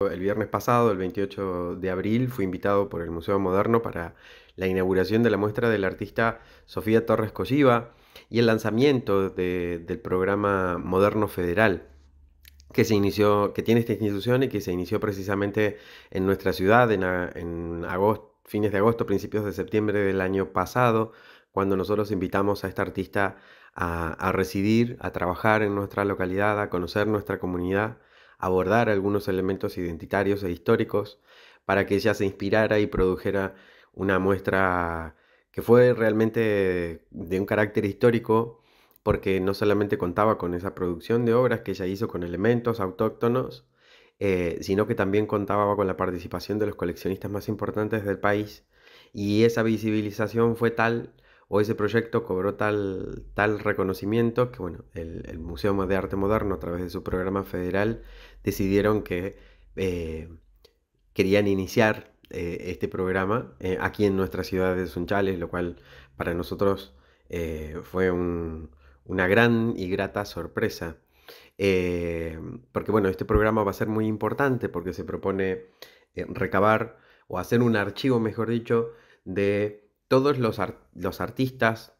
El viernes pasado, el 28 de abril, fui invitado por el Museo Moderno para la inauguración de la muestra del artista Sofía Torres Colliva y el lanzamiento del programa Moderno Federal que se inició, que tiene esta institución y que se inició precisamente en nuestra ciudad en, agosto, fines de agosto, principios de septiembre del año pasado, cuando nosotros invitamos a esta artista a residir, a trabajar en nuestra localidad, a conocer nuestra comunidad abordar algunos elementos identitarios e históricos para que ella se inspirara y produjera una muestra que fue realmente de un carácter histórico porque no solamente contaba con esa producción de obras que ella hizo con elementos autóctonos, eh, sino que también contaba con la participación de los coleccionistas más importantes del país y esa visibilización fue tal o ese proyecto cobró tal, tal reconocimiento que bueno, el, Museo de Arte Moderno a través de su programa federal decidieron que eh, querían iniciar eh, este programa eh, aquí en nuestra ciudad de Sunchales, lo cual para nosotros fue una gran y grata sorpresa. porque bueno, este programa va a ser muy importante porque se propone recabar o hacer un archivo, mejor dicho, de todos los, artistas,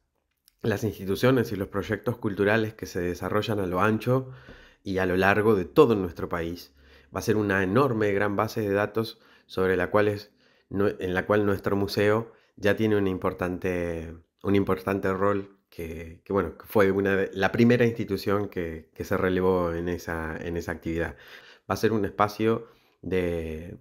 las instituciones y los proyectos culturales que se desarrollan a lo ancho y a lo largo de todo nuestro país. Va a ser una enorme, gran base de datos sobre la cual es, en la cual nuestro museo ya tiene un importante, un importante rol que, bueno, fue una la primera institución que, se relevó en esa, en esa actividad. Va a ser un espacio de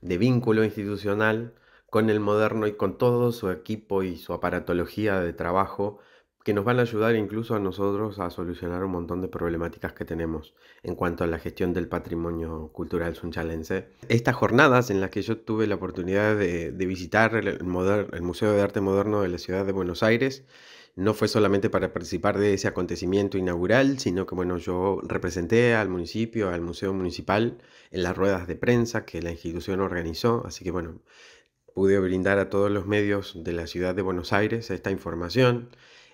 vínculo institucional con el moderno y con todo su equipo y su aparatología de trabajo que nos van a ayudar incluso a nosotros a solucionar un montón de problemáticas que tenemos en cuanto a la gestión del patrimonio cultural sunchalense. Estas jornadas en las que yo tuve la oportunidad de, visitar el, el Museo de Arte Moderno de la Ciudad de Buenos Aires, no fue solamente para participar de ese acontecimiento inaugural, sino que bueno, yo representé al municipio, al Museo Municipal, en las ruedas de prensa que la institución organizó, así que bueno, pude brindar a todos los medios de la ciudad de Buenos Aires esta información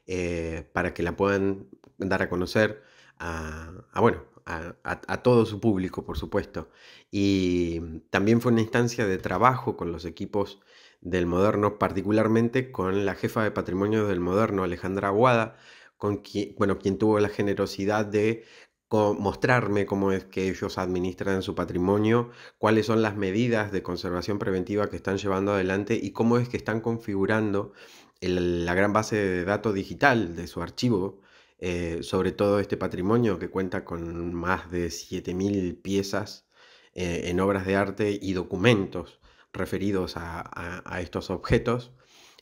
eh, para que la puedan dar a conocer a, bueno, a, todo su público, por supuesto. Y también fue una instancia de trabajo con los equipos del Moderno, particularmente con la jefa de patrimonio del Moderno, Alejandra Aguada, con quien, bueno, quien tuvo la generosidad de mostrarme cómo es que ellos administran su patrimonio, cuáles son las medidas de conservación preventiva que están llevando adelante y cómo es que están configurando la gran base de datos digital de su archivo, eh, sobre todo este patrimonio que cuenta con más de 7.000 piezas eh, en obras de arte y documentos referidos a estos objetos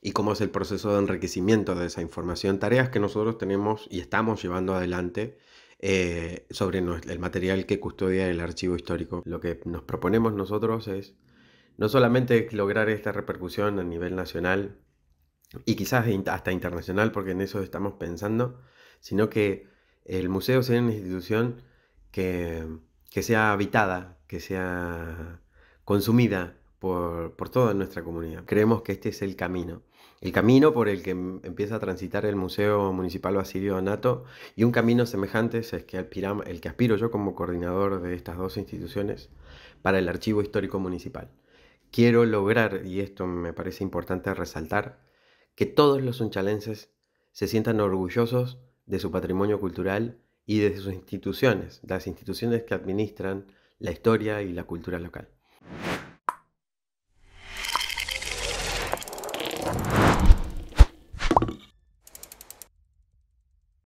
y cómo es el proceso de enriquecimiento de esa información, tareas que nosotros tenemos y estamos llevando adelante eh, sobre el material que custodia el archivo histórico. Lo que nos proponemos nosotros es no solamente lograr esta repercusión a nivel nacional y quizás hasta internacional, porque en eso estamos pensando, sino que el museo sea una institución que, sea habitada, que sea consumida por toda nuestra comunidad. Creemos que este es el camino el camino por el que empieza a transitar el Museo Municipal Basilio Donato y un camino semejante es el que, aspiro yo como coordinador de estas dos instituciones para el Archivo Histórico Municipal. Quiero lograr, y esto me parece importante resaltar, que todos los unchalenses se sientan orgullosos de su patrimonio cultural y de sus instituciones, las instituciones que administran la historia y la cultura local.